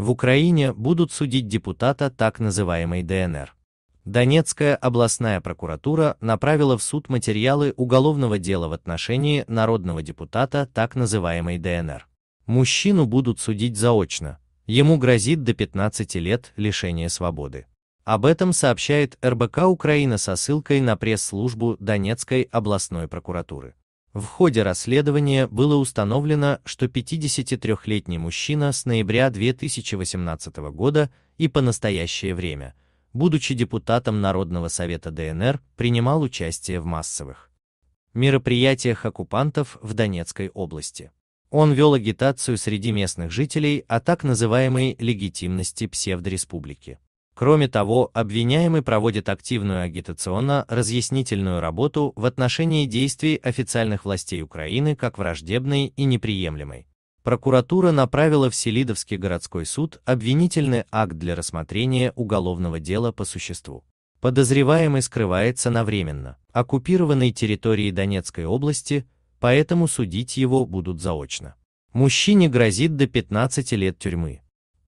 В Украине будут судить депутата так называемой ДНР. Донецкая областная прокуратура направила в суд материалы уголовного дела в отношении народного депутата так называемой ДНР. Мужчину будут судить заочно, ему грозит до 15 лет лишения свободы. Об этом сообщает РБК Украина со ссылкой на пресс-службу Донецкой областной прокуратуры. В ходе расследования было установлено, что 53-летний мужчина с ноября 2018 года и по настоящее время, будучи депутатом Народного совета ДНР, принимал участие в массовых мероприятиях оккупантов в Донецкой области. Он вел агитацию среди местных жителей о так называемой легитимности псевдореспублики. Кроме того, обвиняемый проводит активную агитационно-разъяснительную работу в отношении действий официальных властей Украины как враждебной и неприемлемой. Прокуратура направила в Селидовский городской суд обвинительный акт для рассмотрения уголовного дела по существу. Подозреваемый скрывается на временно оккупированной территории Донецкой области, поэтому судить его будут заочно. Мужчине грозит до 15 лет тюрьмы.